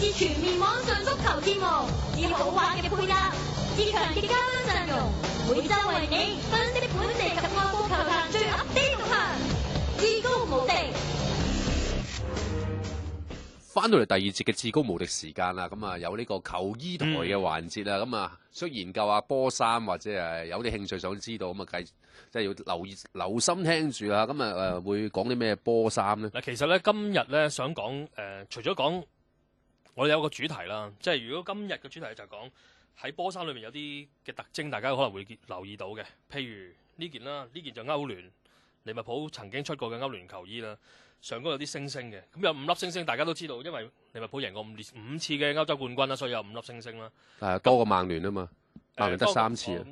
至全面网上足球节目，至好玩嘅配搭，至强嘅嘉宾阵容，每周为你分析本地及外国球坛最 u p d 黑的动向，至高无敌。翻到嚟第二节嘅至高无敌时间啦，咁啊有呢个球衣台嘅环节啦，咁啊想研究下波衫或者系有啲兴趣想知道，咁啊计即系要留意留心听住啦，咁啊诶会讲啲咩波衫咧？嗱，其实咧今日咧想讲诶，除咗讲。我有個主題啦，即係如果今日嘅主題就係講喺波衫裏面有啲嘅特徵，大家可能會留意到嘅。譬如呢件啦，呢件就歐聯，利物浦曾經出過嘅歐聯球衣啦。上高有啲星星嘅，咁有五粒星星，大家都知道，因為利物浦贏過五五次嘅歐洲冠軍啦，所以有五粒星星啦。係多過曼聯啊嘛，曼聯得三次啊。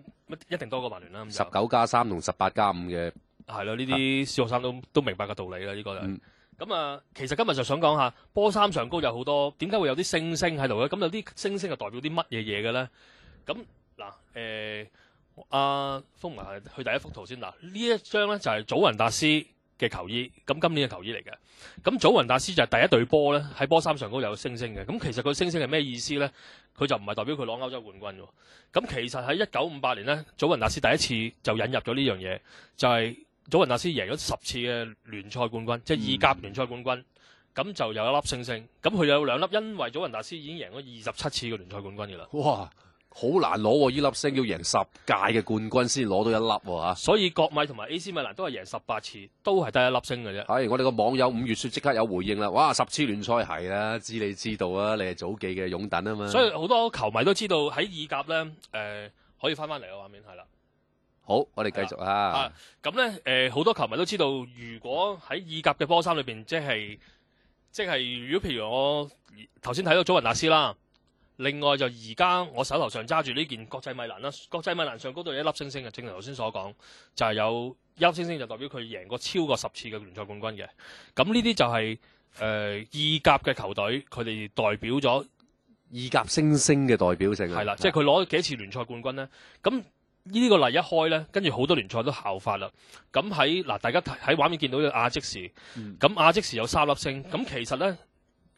一定多過曼聯啦？十九加三同十八加五嘅。係咯，呢啲小學生都都明白個道理啦。呢個嗯。咁啊，其實今日就想講下波衫上高有好多點解會有啲星星喺度咧？咁有啲星星係代表啲乜嘢嘢嘅咧？咁嗱，誒阿風華去第一幅圖先嗱，呢一張咧就係祖雲達斯嘅球衣，咁今年嘅球衣嚟嘅。咁祖雲達斯就係第一隊波咧，喺波衫上高有星星嘅。咁其實佢星星係咩意思咧？佢就唔係代表佢攞歐洲冠軍喎。咁其實喺一九五八年咧，祖雲達斯第一次就引入咗呢樣嘢，就係。祖云達斯贏咗十次嘅聯賽冠軍，即係意甲聯賽冠軍，咁就有一粒星星。咁佢有兩粒，因為祖云達斯已經贏咗二十七次嘅聯賽冠軍嘅啦。哇，好難攞喎！依粒星要贏十屆嘅冠軍先攞到一粒喎所以國米同埋 AC 米兰都係贏十八次，都係得一粒星嘅啫。系我哋個網友五月雪即刻有回應啦。哇，十次聯賽係啦，知你知道啊？你係早记嘅勇趸啊嘛。所以好多球迷都知道喺意甲咧，誒可以翻翻嚟嘅画面係啦。好，我哋繼續啊！咁咧，誒好多球迷都知道，如果喺意甲嘅波衫裏边，即係即係，如果譬如我頭先睇到祖云達斯啦，另外就而家我手頭上揸住呢件國際米蘭啦，國際米蘭上高度有一粒星星嘅，正如頭先所講，就係有一星星就代表佢贏過超過十次嘅聯賽冠軍嘅。咁呢啲就係誒意甲嘅球隊，佢哋代表咗意甲星星嘅代表性啦。係啦，即係佢攞幾次聯賽冠軍咧？咁呢個例一開咧，跟住好多聯賽都效法啦。咁喺嗱，大家喺畫面見到嘅亞積時，咁亞積時有三粒星。咁其實咧，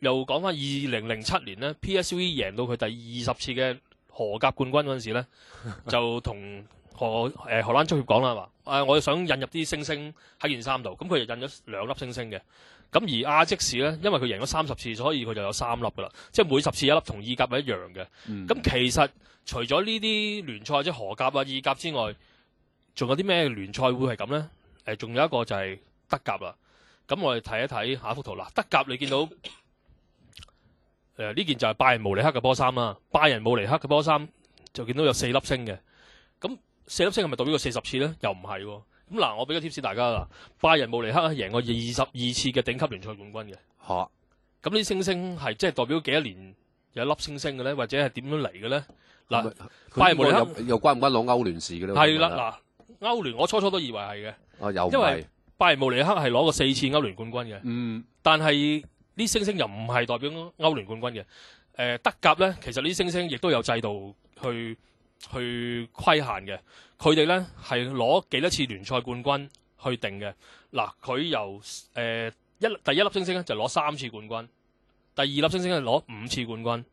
又講翻二零零七年咧，PSV 贏到佢第二十次嘅荷甲冠軍嗰陣時咧，就同荷誒荷蘭足協講啦話，誒我哋想引入啲星星喺件衫度，咁佢就引咗兩粒星星嘅。咁而亞即士咧，因為佢贏咗三十次，所以佢就有三粒噶啦，即係每十次一粒，同意甲係一樣嘅。咁其實除咗呢啲聯賽即係荷甲啊、意甲之外，仲有啲咩聯賽會係咁咧？誒，仲有一個就係德甲啦。咁我哋睇一睇下一幅圖啦。德甲你見到誒呢件就係拜仁慕尼黑嘅波衫啦，拜仁慕尼黑嘅波衫就見到有四粒星嘅。咁四粒星係咪代表四十次咧？又唔係喎。咁嗱，我俾個 tips 大家啦。拜仁慕尼黑係贏過二十二次嘅頂級聯賽冠軍嘅。嚇！咁呢啲星星係即係代表幾多年有一粒星星嘅咧？或者係點樣嚟嘅咧？嗱，拜仁慕尼黑又關唔關攞歐聯事嘅咧？係啦，嗱，歐聯我初初都以為係嘅。啊，有，因為拜仁慕尼黑係攞過四次歐聯冠軍嘅。嗯。但係呢星星又唔係代表歐聯冠軍嘅。誒，德甲咧，其實呢啲星星亦都有制度去。去規限嘅，佢哋咧係攞幾多次聯賽冠軍去定嘅。嗱，佢由誒一第一粒星星咧就攞三次冠軍，第二粒星星係攞五次冠軍，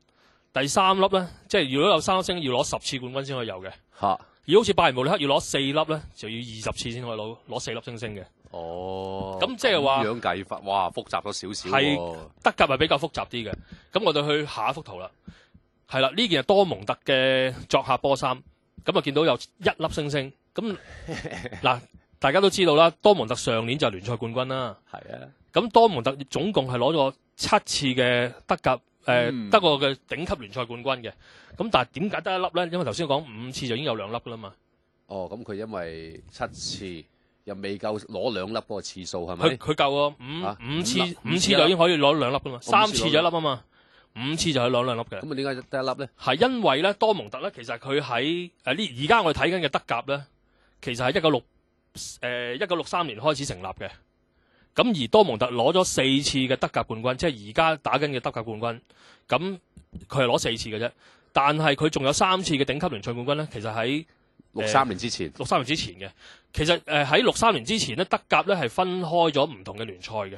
第三粒咧即係如果有三粒星要攞十次冠軍先可以有嘅。嚇！而好似拜仁慕尼黑要攞四粒咧，就要二十次先可以攞攞四粒星星嘅。哦，咁即係話咁樣計法？哇，複雜咗少少。係德甲係比較複雜啲嘅。咁我哋去下一幅圖啦。系啦，呢件系多蒙特嘅作客波衫，咁啊見到有一粒星星。咁 嗱，大家都知道啦，多蒙特上年就係聯賽冠軍啦。系啊，咁多蒙特總共係攞咗七次嘅德甲誒德國嘅頂級聯賽冠軍嘅。咁但係點解得一粒咧？因為頭先講五次就已經有兩粒噶啦嘛。哦，咁佢因為七次又未夠攞兩粒嗰個次數係咪？佢佢夠喎，五五次五次就已經可以攞兩粒噶嘛，三次就一粒啊嘛。五次就去攞兩粒嘅，咁啊點解得一粒咧？係因為咧，多蒙特咧，其實佢喺誒呢而家我哋睇緊嘅德甲咧，其實係一九六誒一九六三年開始成立嘅。咁而多蒙特攞咗四次嘅德甲冠軍，即係而家打緊嘅德甲冠軍。咁佢係攞四次嘅啫，但係佢仲有三次嘅頂級聯賽冠軍咧。其實喺六三年之前，六三年之前嘅，其實誒喺六三年之前咧，德甲咧係分開咗唔同嘅聯賽嘅。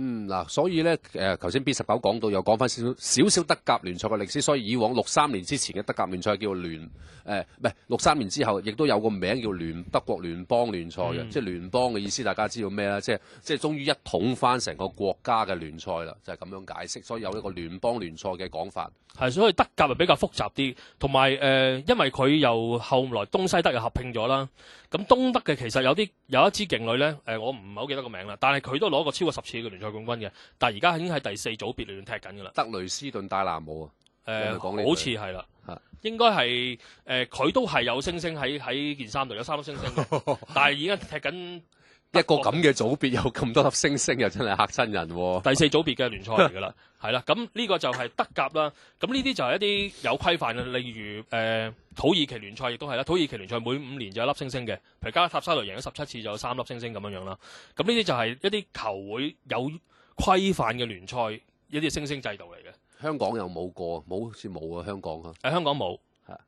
嗯嗱，所以咧，誒頭先 B 十九講到又講翻少少少少德甲聯賽嘅歷史，所以以往六三年之前嘅德甲聯賽叫聯誒，唔係六三年之後亦都有個名叫聯德國聯邦聯賽嘅，即係聯邦嘅意思，大家知道咩啦？即係即係終於一統翻成個國家嘅聯賽啦，就係咁樣解釋，所以有一個聯邦聯賽嘅講法。係，所以德甲就比較複雜啲，同埋誒，因為佢又後來東西德又合併咗啦。咁東德嘅其實有啲有一支勁旅咧，誒我唔係好記得個名啦，但係佢都攞過超過十次嘅聯賽。冠军嘅，但系而家已经系第四组别嚟踢紧噶啦。德雷斯顿戴蓝帽啊，诶，好似系啦，应该系诶，佢都系有星星喺喺件衫度，有三粒星星，但系而家踢紧。一个咁嘅组别有咁多粒星星，又真系吓亲人。第四组别嘅联赛嚟噶啦，系 啦。咁呢个就系德甲啦。咁呢啲就系一啲有规范嘅，例如诶土耳其联赛亦都系啦。土耳其联赛每五年就有粒星星嘅，譬如加塔沙雷赢咗十七次，就有三粒星星咁样样啦。咁呢啲就系一啲球会有规范嘅联赛一啲星星制度嚟嘅。香港又冇过，冇好似冇啊，香港啊。喺香港冇。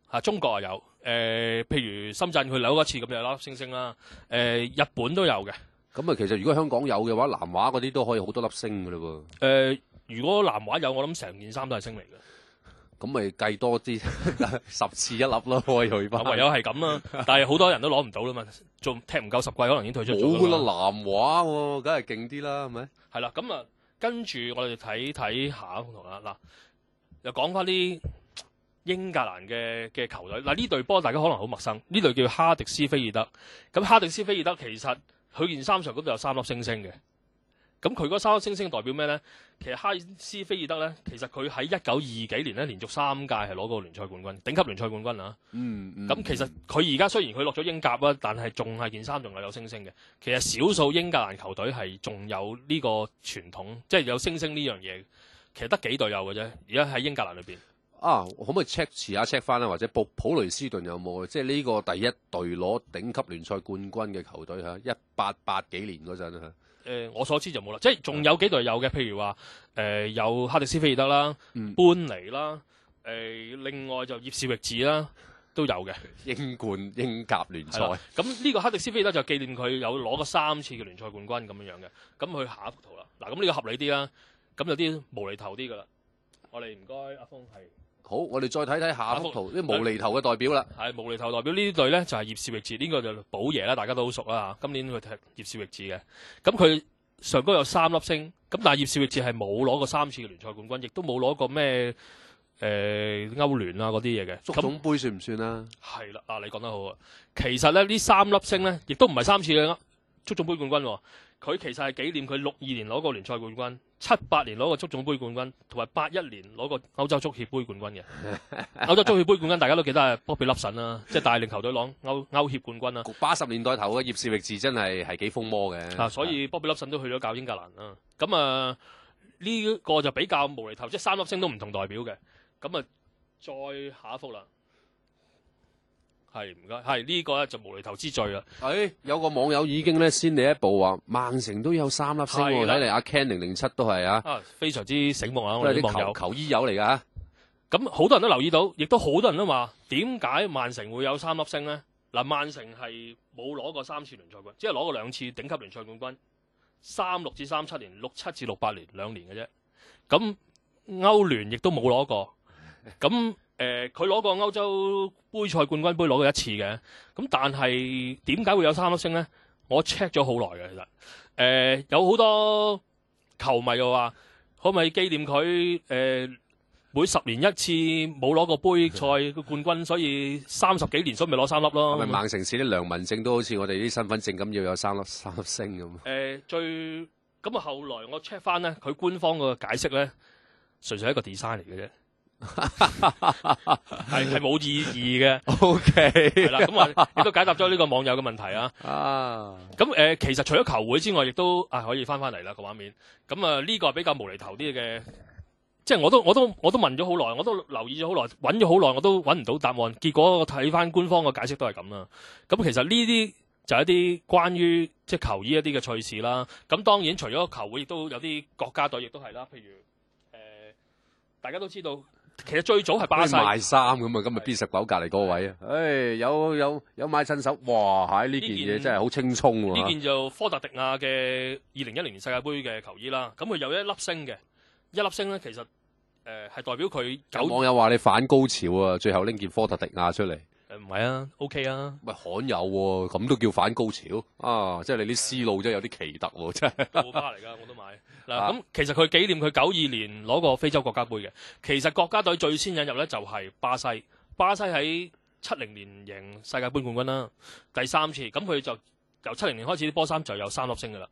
啊！中國啊有，誒，譬如深圳佢扭一次咁有粒星星啦，誒，日本都有嘅。咁啊，其實如果香港有嘅話，南華嗰啲都可以好多粒星噶嘞喎。誒，如果南華有，我諗成件衫都係星嚟嘅。咁咪計多啲 十次一粒咯，可以去翻。唯有係咁啦，但係好多人都攞唔到啦嘛，仲踢唔夠十季，可能已經退出咗啦。冇啦，南華喎，梗係勁啲啦，係咪？係啦，咁啊，跟住我哋睇睇下同幅啦。嗱，又講翻啲。英格蘭嘅嘅球隊，嗱呢隊波大家可能好陌生，呢隊叫哈迪斯菲爾德。咁哈迪斯菲爾德其實佢件衫上嗰度有三粒星星嘅。咁佢嗰三粒星星代表咩咧？其實哈斯菲爾德咧，其實佢喺一九二幾年咧，連續三屆係攞過聯賽冠軍，頂級聯賽冠軍啊。嗯。咁其實佢而家雖然佢落咗英格啦，但係仲係件衫仲有星星嘅。其實少數英格蘭球隊係仲有呢個傳統，即係有星星呢樣嘢。其實得幾隊有嘅啫，而家喺英格蘭裏面。啊，可唔可以 check 遲下 check 翻咧？或者布普雷斯顿有冇？即係呢個第一隊攞頂級聯賽冠軍嘅球隊嚇，一八八幾年嗰陣嚇。誒，我所知就冇啦。即係仲有幾隊有嘅，譬如話誒有哈迪斯菲爾德啦、半尼啦、誒另外就葉士域治啦都有嘅。英冠、英甲聯賽。咁呢個哈迪斯菲爾德就紀念佢有攞过三次嘅聯賽冠軍咁樣样嘅。咁佢下一幅圖啦。嗱，咁呢個合理啲啦。咁有啲無厘頭啲㗎啦。我哋唔該，阿峰係。好，我哋再睇睇下幅图，啲无厘头嘅代表啦。系无厘头代表呢队咧，就系叶兆域治，呢个就宝爷啦，大家都好熟啦。今年佢踢叶兆域治嘅，咁佢上高有三粒星，咁但系叶兆域治系冇攞过三次嘅联赛冠军，亦都冇攞过咩诶欧联啊嗰啲嘢嘅。足总杯算唔算啦？系啦，嗱，你讲得好啊。其实咧，呢三粒星咧，亦都唔系三次嘅足总杯冠军。佢其实系纪念佢六二年攞过联赛冠军。七八年攞個足總杯冠軍，同埋八一年攞個歐洲足協杯冠軍嘅。歐 洲足協杯冠軍大家都記得啊，波比粒神啦，即係带領球隊攞歐欧協冠軍啦。八 十年代頭嘅葉士域治真係係幾風魔嘅。啊，所以波比粒神都去咗教英格蘭啦。咁啊，呢個就比較無厘頭，即係三粒星都唔同代表嘅。咁啊，再下一幅啦。系唔该，系呢个咧就无厘头之罪啦。系有个网友已经咧先你一步话，曼城都有三粒星喎，睇嚟阿 Ken 零零七都系啊，非常之醒目啊，哋啲网友求衣友嚟噶。咁好多人都留意到，亦都好多人都话，点解曼城会有三粒星咧？嗱，曼城系冇攞过三次联赛冠只系攞过两次顶级联赛冠军，三六至三七年，六七至六八年两年嘅啫。咁欧联亦都冇攞过。咁诶，佢攞過歐洲杯賽冠軍杯攞過一次嘅，咁但係點解會有三粒星咧？我 check 咗好耐嘅，其實誒有好多球迷又話，可唔可以紀念佢誒每十年一次冇攞過杯賽冠軍，所以三十幾年所以咪攞三粒咯。咪曼城市啲良民證都好似我哋啲身份證咁要有三粒三粒星咁。誒最咁啊，後來我 check 翻咧，佢官方個解釋咧，純粹係一個 design 嚟嘅啫。系 系冇意义嘅。O.K. 系啦，咁啊，亦都解答咗呢个网友嘅问题啊。啊，咁诶，其实除咗球会之外，亦都啊可以翻翻嚟啦个画面。咁啊，呢个比较无厘头啲嘅，即系我都我都我都问咗好耐，我都留意咗好耐，揾咗好耐，我都揾唔到答案。结果睇翻官方嘅解释都系咁啦。咁其实呢啲就一啲关于即系球衣一啲嘅趣事啦。咁当然除咗球会，亦都有啲国家队亦都系啦。譬如诶，大家都知道。其实最早系巴西卖衫咁啊，今日 B 十九隔篱嗰位啊，诶有有有买新手，哇，喺呢件嘢真系好青葱喎。呢件就科特迪亚嘅二零一零年世界杯嘅球衣啦，咁佢有一粒星嘅，一粒星咧其实诶系代表佢有网友话你反高潮啊，最后拎件科特迪亚出嚟。诶唔系啊，OK 啊，咪罕有喎，咁都叫反高潮啊！即系你啲思路真係有啲奇特喎，真系。我家嚟噶，我都买嗱。咁其实佢纪念佢九二年攞过非洲国家杯嘅。其实国家队最先引入咧就系巴西，巴西喺七零年赢世界杯冠军啦，第三次。咁佢就由七零年开始啲波衫就有三粒星噶啦，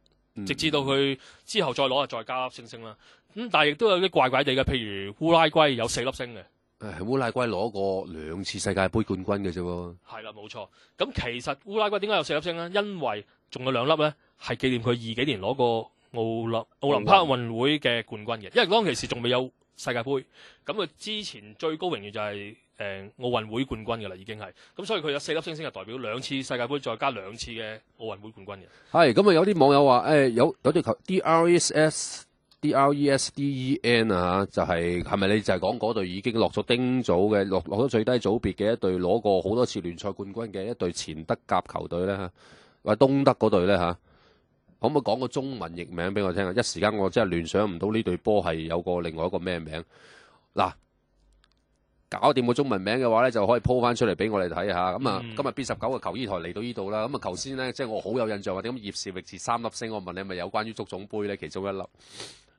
直至到佢之后再攞就再加粒星星啦。咁但系亦都有啲怪怪地嘅，譬如乌拉圭有四粒星嘅。诶，乌拉圭攞过两次世界杯冠军嘅啫喎。系啦，冇错。咁其实乌拉圭点解有四粒星咧？因为仲有两粒咧，系纪念佢二几年攞过奥林奥林匹克运会嘅冠军嘅。因为当其时仲未有世界杯，咁佢之前最高荣誉就系诶奥运会冠军噶啦，已经系。咁所以佢有四粒星星，系代表两次世界杯，再加两次嘅奥运会冠军嘅。系，咁啊有啲网友话诶有有只球 D R S S。D.L.E.S.D.E.N 啊，就係係咪你就係講嗰隊已經落咗丁組嘅，落落咗最低組別嘅一隊，攞過好多次聯賽冠軍嘅一隊前德甲球隊咧？或東德嗰隊咧嚇？可唔可以講個中文譯名俾我聽啊？一時間我真係聯想唔到呢隊波係有個另外一個咩名？嗱，搞掂個中文名嘅話咧，就可以 p 翻出嚟俾我哋睇下。咁啊，今日 B 十九個球衣台嚟到呢度啦。咁啊，頭先咧，即係我好有印象話點咁，葉氏、域氏三粒星，我問你係咪有關於足總杯咧其中一粒？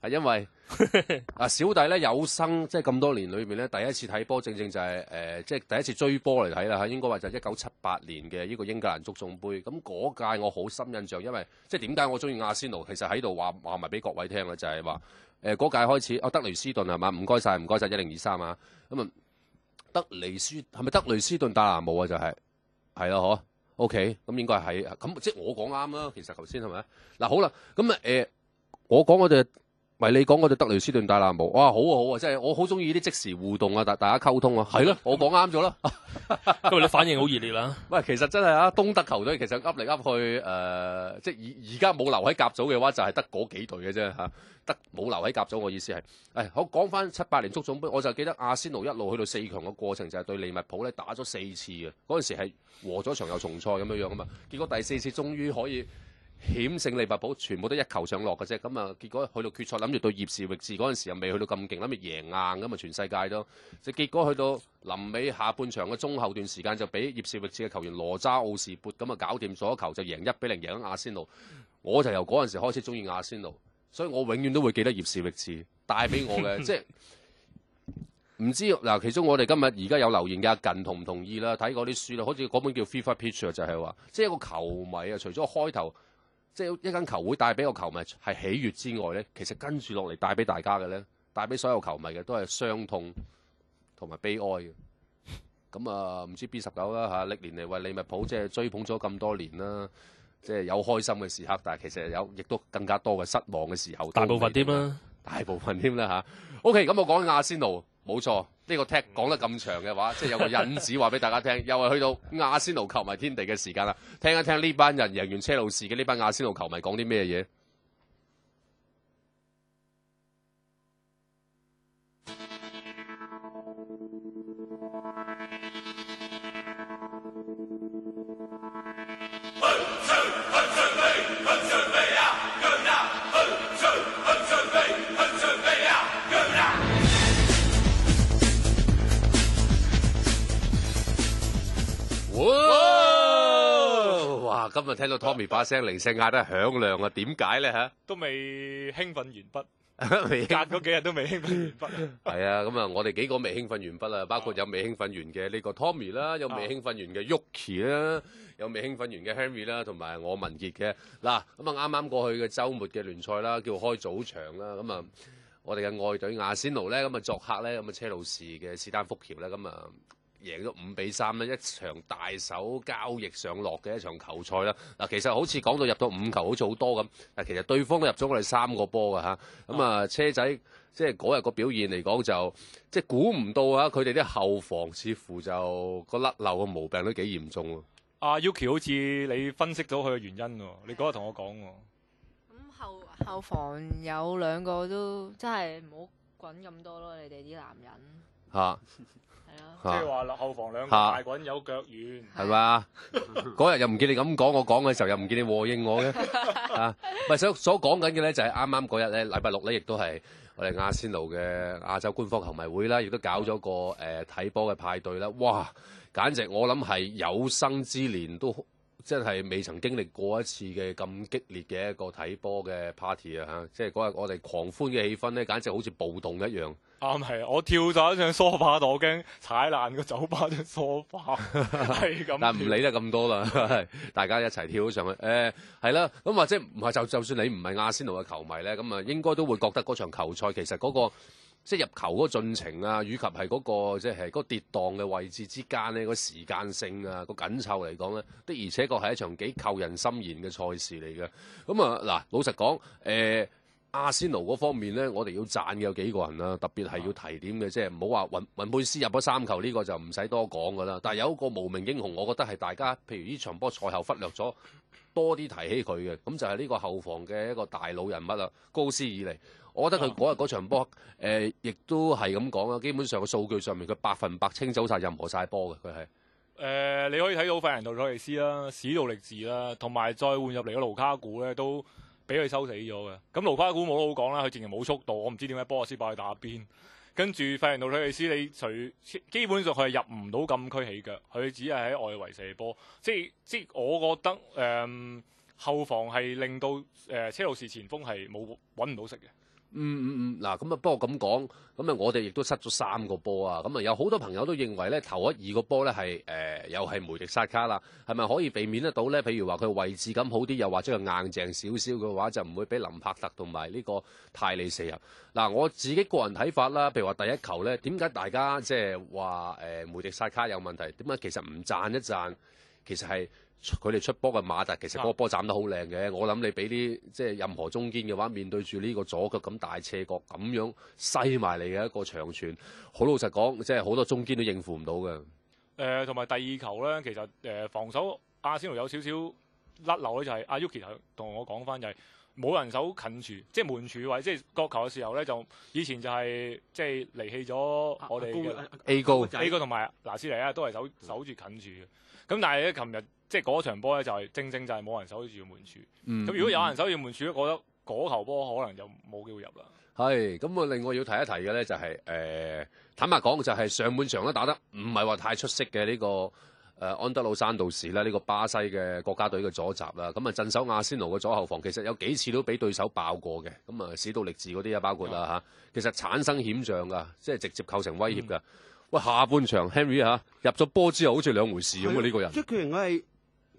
係因為 啊，小弟咧有生即系咁多年裏边咧，第一次睇波，正正就係誒，即系第一次追波嚟睇啦吓，應該話就一九七八年嘅呢個英格蘭足总杯。咁嗰屆我好深印象，因為即系點解我中意亞仙奴？其實喺度話话埋俾各位聽啦，就係話诶嗰屆開始，哦德雷斯頓係嘛？唔該晒，唔該晒，一零二三啊。咁啊，德雷斯系咪德雷斯頓打藍帽啊？就係係啦，嗬。O K，咁應該係咁即係我講啱啦。其實頭先係咪？嗱好啦，咁啊誒，我講我哋。唔你講嗰只德雷斯頓大藍帽，哇！好啊好啊，即係我好中意啲即時互動啊，大大家溝通啊，係咯，我講啱咗啦。因 為你反應好熱烈啦。喂，其實真係啊，東德球隊其實噏嚟噏去，誒，即係而而家冇留喺甲組嘅話，就係得嗰幾隊嘅啫嚇，得冇留喺甲組。我意思係，誒，我講翻七八年足總杯，我就記得阿仙奴一路去到四強嘅過程，就係對利物浦咧打咗四次嘅，嗰陣時係和咗場又重賽咁樣樣啊嘛，結果第四次終於可以。險勝利物寶，全部都一球上落嘅啫。咁啊，結果去到決賽，諗住對葉士域治嗰陣時又未去到咁勁，諗住贏硬咁啊，全世界都。即结結果去到臨尾下半場嘅中後段時間就俾葉士域治嘅球員羅渣奧士博咁啊，搞掂有球就贏一比零贏咗亞仙奴。我就由嗰陣時開始中意亞仙奴，所以我永遠都會記得葉士域治帶俾我嘅。即係唔知嗱，其中我哋今日而家有留言嘅阿近同唔同意啦？睇過啲書啦，好似嗰本叫《FIFA Picture》，就係話，即係個球迷啊，除咗開頭。即係一間球會帶俾個球迷係喜悦之外咧，其實跟住落嚟帶俾大家嘅咧，帶俾所有球迷嘅都係傷痛同埋悲哀嘅。咁啊，唔知 B 十九啦嚇，歷年嚟為利物浦即係追捧咗咁多年啦，即係有開心嘅時刻，但係其實有亦都更加多嘅失望嘅時候。大部分添啦，大部分添啦吓 O K，咁我講阿仙奴。冇錯，呢個踢講得咁長嘅話，即係有個引子，話俾大家聽。又係去到亞仙奴球迷天地嘅時間啦，聽一聽呢班人贏完車路士嘅呢班亞仙奴球迷講啲咩嘢。今日聽到 Tommy 把聲铃聲嗌得響亮啊，點解咧吓？都未興奮完畢，隔嗰幾日都未興奮完毕。係啊，咁啊，我哋幾個未興奮完毕啊，包括有未興奮完嘅呢個 Tommy 啦，有未興奮完嘅 Yuki 啦，有未興奮完嘅 Henry 啦，同埋我文傑嘅嗱，咁啊啱啱過去嘅週末嘅聯賽啦，叫開早場啦，咁啊，我哋嘅外隊亞仙奴咧，咁啊作客咧，咁啊車路士嘅士丹福橋咧，咁啊。贏咗五比三咧，一場大手交易上落嘅一場球賽啦。嗱，其實好似講到入到五球好似好多咁，嗱，其實對方入咗我哋三個波嘅嚇。咁啊，車仔即係嗰日個表現嚟講就即係估唔到啊！佢哋啲後防似乎就個甩漏嘅毛病都幾嚴重喎。阿 Uki 好似你分析到佢嘅原因喎，你嗰日同我講喎。咁後後防有兩個都真係唔好滾咁多咯，你哋啲男人嚇。即系话后防两大滚有脚软，系嘛？嗰日又唔见你咁讲，我讲嘅时候又唔见你和应我嘅，啊！唔系所所讲紧嘅咧，就系啱啱嗰日咧，礼拜六咧，亦都系我哋亚仙奴嘅亚洲官方球迷会啦，亦都搞咗个诶睇波嘅派对啦，哇！简直我谂系有生之年都～真係未曾經歷過一次嘅咁激烈嘅一個睇波嘅 party 啊！即係嗰日我哋狂歡嘅氣氛咧，簡直好似暴動一樣。啱係，我跳上一張 sofa 度，我驚，踩爛個酒吧張 sofa，係咁。但唔理得咁多啦，大家一齊跳上去。誒，係啦，咁或者唔係就就算你唔係亞仙奴嘅球迷咧，咁啊應該都會覺得嗰場球賽其實嗰個。即係入球嗰個進程啊，以及係嗰個即係嗰跌宕嘅位置之間咧，個時間性啊，個緊湊嚟講咧，的而且確係一場幾扣人心弦嘅賽事嚟嘅。咁啊，嗱，老實講，誒，阿仙奴嗰方面咧，我哋要讚嘅有幾個人啦，特別係要提點嘅，即系唔好話雲云貝斯入咗三球呢個就唔使多講噶啦。但係有一個無名英雄，我覺得係大家譬如呢場波賽後忽略咗多啲提起佢嘅，咁就係呢個後防嘅一個大佬人物啦，高斯以嚟。我覺得佢嗰日嗰場波，誒，亦都係咁講啦。基本上個數據上面，佢百分百清走晒任何晒波嘅佢係誒，你可以睇到費仁到託雷斯啦，史道力治啦，同埋再換入嚟個盧卡古咧，都俾佢收死咗嘅。咁盧卡古冇得好講啦，佢竟然冇速度，我唔知點解波斯霸去打邊跟住費仁到託雷斯，你除基本上佢係入唔到禁區起腳，佢只係喺外圍射波。即即我覺得誒後防係令到誒車路士前鋒係冇揾唔到食嘅。嗯嗯嗯，嗱咁啊，不過咁講，咁啊，我哋亦都失咗三個波啊，咁啊，有好多朋友都認為咧，頭一二個波咧係誒，又係梅迪沙卡啦，係咪可以避免得到咧？譬如話佢位置感好啲，又或者佢硬淨少少嘅話，就唔會俾林柏特同埋呢個泰利射入。嗱，我自己個人睇法啦，譬如話第一球咧，點解大家即係話誒梅迪沙卡有問題？點解其實唔贊一贊？其實係佢哋出波嘅馬達，其實個波斬得好靚嘅。我諗你俾啲即係任何中堅嘅話，面對住呢個左腳咁大斜角咁樣篩埋嚟嘅一個長傳，好老實講，即係好多中堅都應付唔到嘅。誒，同埋第二球咧，其實誒防守阿仙奴有少少甩流咧，就係阿 Uki 同我講翻就係冇人手近住，即係門柱位，即係角球嘅時候咧，就以前就係即係離棄咗我哋 A 哥，A 同埋拿斯尼啊，都係守守住近住嘅。咁但係咧，琴日即係嗰場波咧，就係正正就係冇人守住門柱。咁如果有人守住門柱，覺得嗰球波可能就冇機會入啦。係。咁啊，另外要提一提嘅咧，就係誒坦白講，就係上半場咧打得唔係話太出色嘅呢個誒安德魯山道士啦，呢個巴西嘅國家隊嘅左閘啦。咁啊，進守亞仙奴嘅左後防，其實有幾次都俾對手爆過嘅。咁啊，史杜力治嗰啲啊，包括啦嚇，其實產生險象㗎，即係直接構成威脅㗎。喂，下半場 Henry 嚇入咗波之後，好似兩回事咁啊！呢個人出佢員，係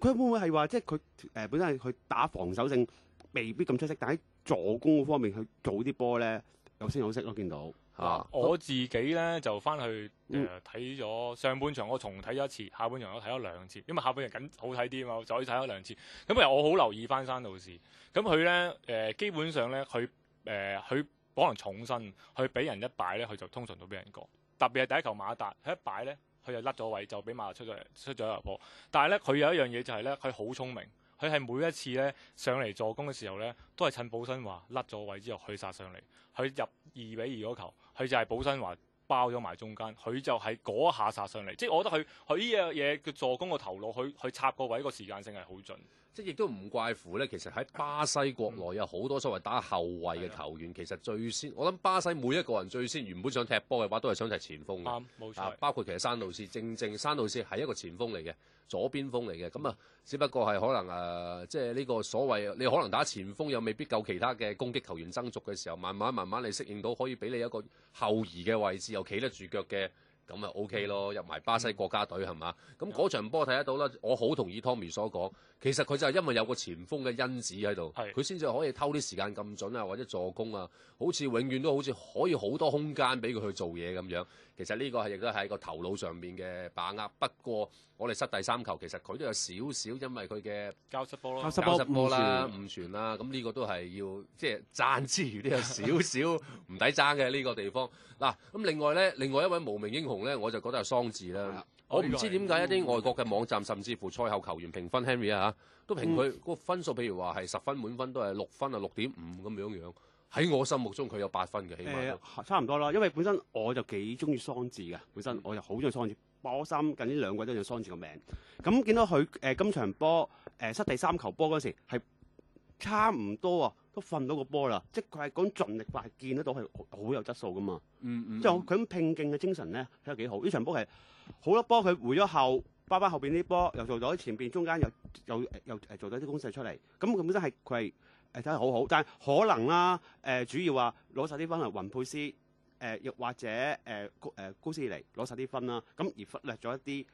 佢會唔會係話，即係佢誒本身係佢打防守性未必咁出色，但喺助攻嗰方面去做啲波咧，有聲有色咯，見到嚇。我自己咧就翻去睇咗上半場，我重睇咗一次；下半場我睇咗兩次，因為下半場緊好睇啲嘛，就再睇咗兩次。咁啊，我好留意翻山道士，咁佢咧誒基本上咧，佢誒佢。可能重身，佢俾人一擺咧，佢就通常都俾人過。特別係第一球馬達，佢一擺咧，佢就甩咗位，就俾馬達出咗出咗入波。但係咧，佢有一樣嘢就係咧，佢好聰明。佢係每一次咧上嚟助攻嘅時候咧，都係趁保身華甩咗位之後去殺上嚟。佢入二比二嗰球，佢就係保身華包咗埋中間，佢就係嗰下殺上嚟。即系我覺得佢佢呢樣嘢嘅助攻個頭腦，佢佢插個位個時間性係好准。即亦都唔怪乎咧。其實喺巴西國內有好多所謂打後衞嘅球員，其實最先我諗巴西每一個人最先原本想踢波嘅話，都係想踢前鋒嘅，啱冇錯。包括其實山路士，正正山路士係一個前鋒嚟嘅左邊鋒嚟嘅。咁啊，只不過係可能誒，即係呢個所謂你可能打前鋒又未必夠其他嘅攻擊球員增足嘅時候，慢慢慢慢你適應到可以俾你一個後移嘅位置，又企得住腳嘅咁啊，OK 咯，入埋巴西國家隊係嘛？咁嗰場波睇得到啦，我好同意 Tommy 所講。其實佢就係因為有個前鋒嘅因子喺度，佢先至可以偷啲時間咁準啊，或者助攻啊，好似永遠都好似可以好多空間俾佢去做嘢咁樣。其實呢個係亦都係個頭腦上面嘅把握。不過我哋失第三球，其實佢都有少少因為佢嘅交失波咯，交失波啦，唔傳啦，咁呢個都係要即係爭之餘都有少少唔抵爭嘅呢個地方。嗱，咁另外咧，另外一位無名英雄咧，我就覺得係桑智啦。我唔知點解一啲外國嘅網站，甚至乎賽後球員評分 Henry 啊，都評佢個分數。譬如話係十分滿分，都係六分啊，六點五咁樣樣。喺我心目中，佢有八分嘅，起碼差唔多啦。因為本身我就幾中意桑智嘅，本身我就好中意桑智。波三近呢兩季都有桑智個名。咁見到佢誒今場波誒失第三球波嗰時係差唔多啊，都瞓到個波啦。即係佢係講盡力，但係見得到係好有質素噶嘛。嗯嗯，即係佢咁拼勁嘅精神咧，睇得幾好。呢場波係。好多波，佢回咗后，巴巴后边啲波又做咗，前边中间又又又做咗啲攻势出嚟。咁佢本身系佢系睇得好好，但系可能啦，诶主要话攞晒啲分系云佩斯，诶又或者诶高诶高斯尼攞晒啲分啦，咁而忽略咗一啲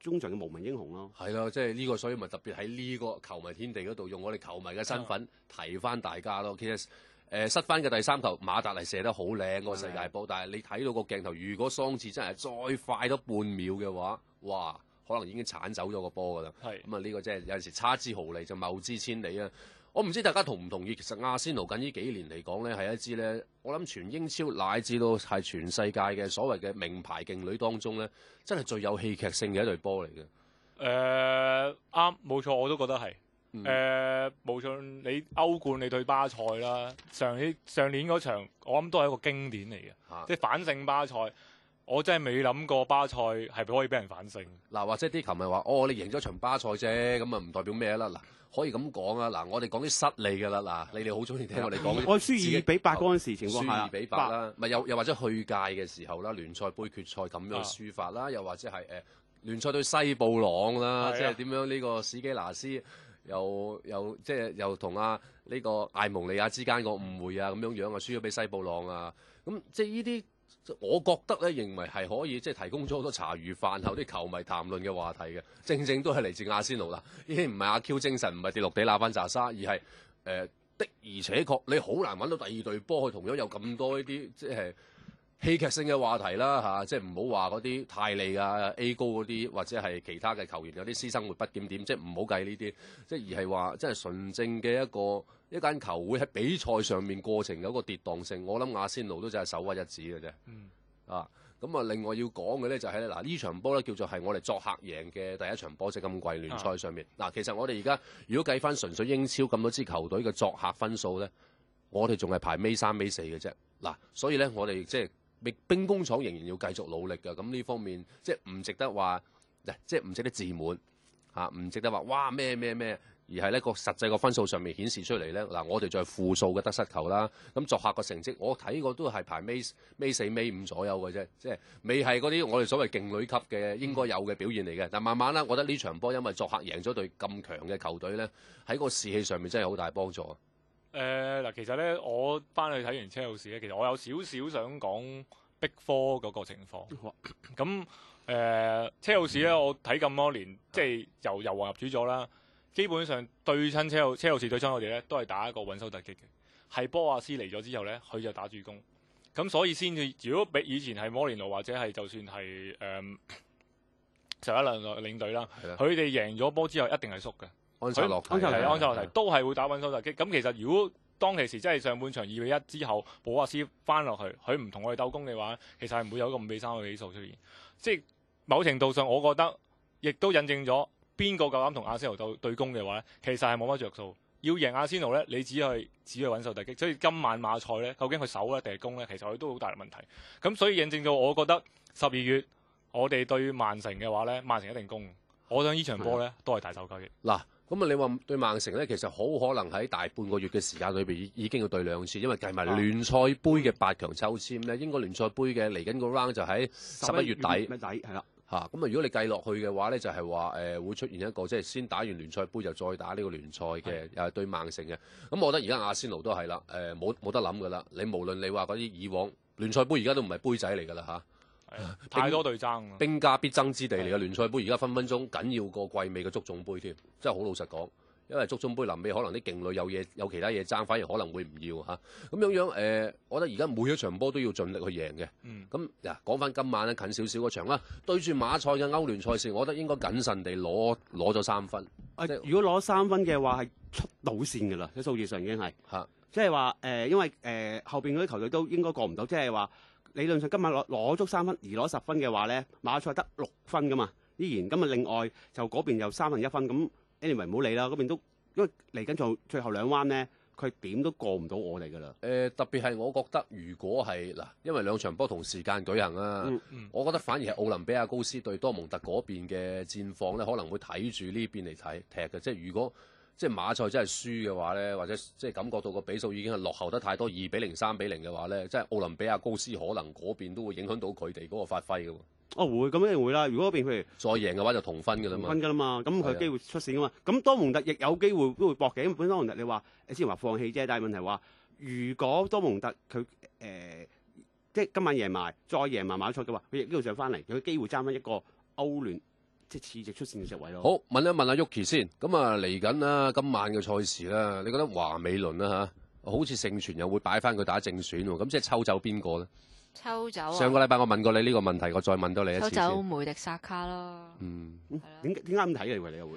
中场嘅无名英雄咯。系咯，即系呢个，所以咪特别喺呢个球迷天地嗰度，用我哋球迷嘅身份提翻大家咯。其实。誒失翻嘅第三球，馬達尼射得好靚個世界波，但係你睇到個鏡頭，如果桑次真係再快多半秒嘅話，哇，可能已經鏟走咗個波㗎啦。咁啊，呢個真係有陣時差之毫厘就貿之千里啊！我唔知大家同唔同意，其實亞仙奴近呢幾年嚟講咧，係一支咧，我諗全英超乃至到係全世界嘅所謂嘅名牌勁旅當中咧，真係最有戲劇性嘅一隊波嚟嘅。誒啱，冇錯，我都覺得係。誒，无錯，你歐冠你對巴塞啦，上起上年嗰場，我諗都係一個經典嚟嘅，即系反勝巴塞。我真係未諗過巴塞係可以俾人反勝。嗱，或者啲球迷話：哦，你贏咗場巴塞啫，咁啊唔代表咩啦？嗱，可以咁講啊。嗱，我哋講啲失利㗎啦。嗱，你哋好中意聽我哋講。我输二比八嗰陣時情況下二比八啦，咪又又或者去界嘅時候啦，聯賽杯決賽咁樣输法啦，又或者係诶聯賽對西布朗啦，即係點樣呢個史基拿斯？又又即係又同阿呢個艾蒙利亞之間個誤會啊咁樣樣啊輸咗俾西布朗啊咁即係呢啲，我覺得咧認為係可以即係提供咗好多茶餘飯後啲球迷談論嘅話題嘅，正正都係嚟自亞仙奴啦。呢啲唔係阿 Q 精神，唔係跌落地攬翻扎沙，而係誒的而且確你好難揾到第二隊波去同樣有咁多呢啲即係。戲劇性嘅話題啦嚇，即係唔好話嗰啲泰利啊 A 高嗰啲，或者係其他嘅球員有啲私生活不檢點，即係唔好計呢啲，即係而係話即係純正嘅一個一間球會喺比賽上面過程有一個跌宕性。我諗亞仙奴都真係手握一指嘅啫。嗯。啊，咁啊，另外要講嘅咧就係嗱呢場波咧叫做係我哋作客贏嘅第一場波，即係咁貴聯賽上面。嗱，其實我哋而家如果計翻純粹英超咁多支球隊嘅作客分數咧，我哋仲係排尾三尾四嘅啫。嗱，所以咧我哋即係。兵工廠仍然要繼續努力嘅，咁呢方面即系唔值得話，嗱，即系唔值得自滿吓，唔值得話哇咩咩咩，而係咧個實際個分數上面顯示出嚟咧，嗱，我哋再負數嘅得失球啦，咁作客個成績我睇过都係排尾尾四尾五左右嘅啫，即系未係嗰啲我哋所謂劲旅級嘅應該有嘅表現嚟嘅。但慢慢啦，我覺得呢場波因為作客贏咗對咁強嘅球隊咧，喺個士氣上面真係好大幫助。诶，嗱，其实咧，我翻去睇完车路士咧，其实我有少少想讲逼科嗰个情况。咁，诶，车路士咧，我睇咁多年，即系由由王入主咗啦，基本上对亲车路车路士对亲我哋咧，都系打一个穩收突击嘅。系波亞斯嚟咗之后咧，佢就打主攻，咁所以先至。如果比以前系摩连奴或者系就算系诶，十一两两领队啦，佢哋赢咗波之后一定系缩嘅。佢落嚟，安塞落嚟，都係會打穩手突擊。咁其實如果當其時真係上半場二比一之後，保亞斯翻落去，佢唔同我哋鬥攻嘅話其實係唔會有個五比三嘅比数出現。即系某程度上，我覺得亦都印證咗邊個夠膽同亞仙奴斗對攻嘅話咧，其實係冇乜着數。要贏亞仙奴咧，你只去只去稳手突擊。所以今晚馬賽咧，究竟佢守咧定系攻咧，其實佢都好大嘅問題。咁所以印證到，我覺得十二月我哋對曼城嘅話咧，曼城一定攻。我想呢場波咧都係大手交易。嗱。咁啊！你話對曼城咧，其實好可能喺大半個月嘅時間裏边已已經要對兩次，因為計埋聯賽杯嘅八強抽籤咧，英国聯賽杯嘅嚟緊個 round 就喺十一月底。底係啦，嚇咁啊！如果你計落去嘅話咧，就係話誒會出現一個即係先打完聯賽杯就再打呢個聯賽嘅，又係對曼城嘅。咁我覺得而家亞仙奴都係啦，誒冇冇得諗噶啦。你無論你話嗰啲以往聯賽杯，而家都唔係杯仔嚟噶啦嚇。太多對爭啦！兵家必爭之地嚟嘅聯賽杯，而家分分鐘緊要過季尾嘅足总杯添，真係好老實講。因為足总杯臨尾，可能啲劲女有嘢有其他嘢爭，反而可能會唔要吓，咁樣樣誒，我覺得而家每一场波都要盡力去贏嘅。咁嗱，講翻今晚咧近少少嗰場啦，對住馬賽嘅歐聯賽事，我覺得應該謹慎地攞攞咗三分。如果攞三分嘅話，係出到線噶啦，喺數字上已經係。即係話诶，因為誒後边嗰啲球隊都應該過唔到，即係話。理論上今日攞攞足三分而攞十分嘅話咧，馬賽得六分噶嘛，依然今日另外就嗰邊又三分一分咁 anyway 唔好理啦，嗰邊都因為嚟緊做最後兩彎咧，佢點都過唔到我哋噶啦。誒特別係我覺得，如果係嗱，因為兩場波同時間舉行啊，我覺得反而係奧林比亞高斯對多蒙特嗰邊嘅戰況咧，可能會睇住呢邊嚟睇踢嘅，即係如果。即係馬賽真係輸嘅話咧，或者即係感覺到個比數已經係落後得太多，二比零、三比零嘅話咧，即係奧林比亞高斯可能嗰邊都會影響到佢哋嗰個發揮嘅喎。哦，會咁一定會啦。如果嗰邊譬如再贏嘅話，就同分嘅啦嘛。分嘅啦嘛，咁佢機會出線嘅嘛。咁多蒙特亦有機會都會搏嘅，本身多蒙特你話先話放棄啫，但係問題話如果多蒙特佢誒即係今晚贏埋再贏埋馬賽嘅話，佢亦都要上翻嚟，有機會爭翻一個歐聯。即係次席出線嘅席位咯。好，問一問阿 Yuki 先。咁啊，嚟緊啦，今晚嘅賽事啦，你覺得華美倫啦嚇，好似勝傳又會擺翻佢打正選喎。咁即係抽走邊個咧？抽走。上個禮拜我問過你呢個問題，我再問多你一次抽走梅迪萨卡咯。嗯。點點啱睇嘅？以為你又會。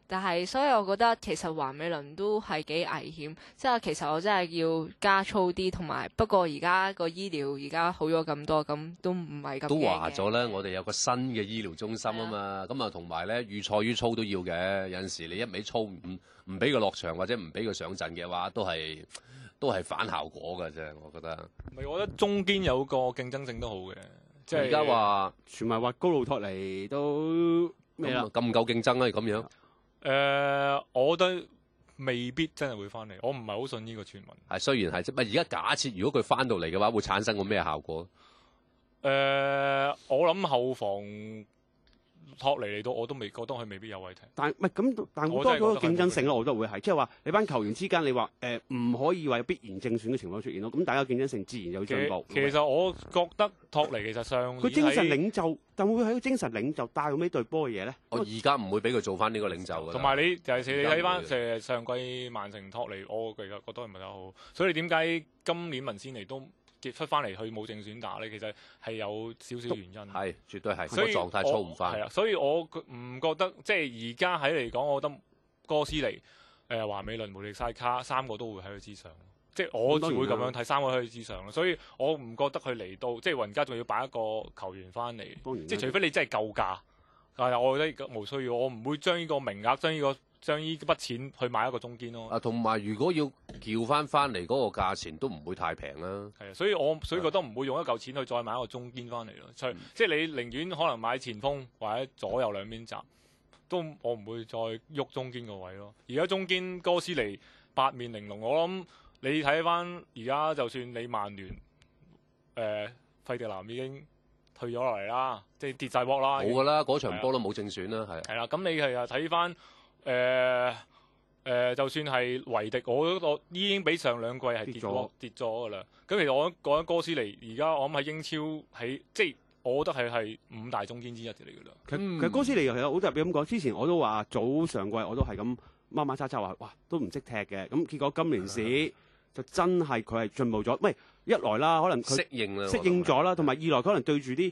但係，所以我覺得其實環美輪都係幾危險，即係其實我真係要加粗啲，同埋不過而家個醫療而家好咗咁多，咁都唔係咁。都話咗咧，我哋有個新嘅醫療中心啊嘛，咁啊同埋咧預錯於粗都要嘅，有陣時你一味粗唔唔俾佢落場或者唔俾佢上陣嘅話，都係都係反效果嘅啫，我覺得。唔係，我覺得中間有個競爭性都好嘅，即係而家話全埋話高路托嚟都咩啊？咁夠競爭啊？咁樣。誒，我覺得未必真係會翻嚟，我唔係好信呢個傳聞。系雖然係，唔係而家假設如果佢翻到嚟嘅話，會產生個咩效果？誒，我諗後防。托尼嚟到，我都未，覺得佢未必有位踢。但唔係咁，但好多嗰個競爭性咯，我都會係，即係話你班球員之間，你話誒唔可以話有必然正選嘅情況出現咯。咁大家競爭性自然有進步。其實我覺得托尼其實上佢精神領袖，但會喺個精神領袖帶到呢隊波嘅嘢咧？我而家唔會俾佢做翻呢個領袖嘅。同埋你尤其是你睇翻上季曼城托尼，我其實覺得唔係好好。所以點解今年文斯尼都？傑出翻嚟去冇正選打咧，其實係有少少原因，係絕對係佢個狀態操唔翻。係啊，所以我唔覺得即係而家喺嚟講，我覺得哥斯尼、誒華美倫、梅力塞卡三個都會喺佢之上。即係我會咁樣睇三個喺佢之上咯。所以我唔覺得佢嚟到即係雲家仲要擺一個球員翻嚟，即係除非你真係救價，但係我覺得冇需要，我唔會將呢個名額將呢個。將呢筆錢去買一個中堅咯。啊，同埋如果要撬翻翻嚟嗰個價錢都唔會太平啦。係啊，所以我所以我都唔會用一嚿錢去再買一個中堅翻嚟咯。即係你寧願可能買前鋒或者左右兩邊閘，都我唔會再喐中堅個位咯。而家中堅哥斯尼八面玲瓏，我諗你睇翻而家就算你曼聯誒費迪南已經退咗落嚟啦，即係跌晒波啦。冇噶啦，嗰場波都冇正選啦，係。系啦，咁你係啊睇翻。誒誒，就算係維迪，我都已經比上兩季係跌咗跌咗㗎啦。咁其實我講哥斯尼，而家我諗喺英超喺，即係我覺得係係五大中堅之一嚟噶啦。其實其哥斯尼其實好特別咁講，之前我都話早上季我都係咁掹掹叉叉話，哇都唔識踢嘅。咁結果今年市就真係佢係進步咗。喂，一來啦，可能適應啦，適應咗啦。同埋二來可能對住啲。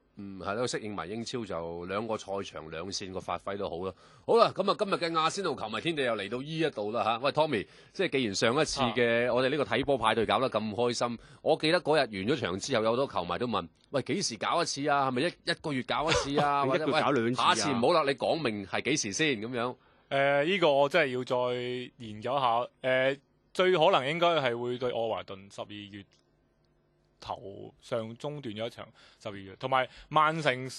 嗯，系咯，适应埋英超就两个赛场两线个发挥都好啦。好啦，咁啊，今日嘅亚仙奴球迷天地又嚟到呢一度啦吓。喂，Tommy，即系既然上一次嘅我哋呢个睇波派对搞得咁开心，我记得嗰日完咗场之后，好多球迷都问：喂，几时搞一次啊？系咪一一个月搞一次啊？或者次？下次唔好啦，你讲明系几时先咁样？诶，呢个我真系要再研究下。诶，最可能应该系会对奥华顿十二月。頭上中斷咗一場十二月，同埋曼城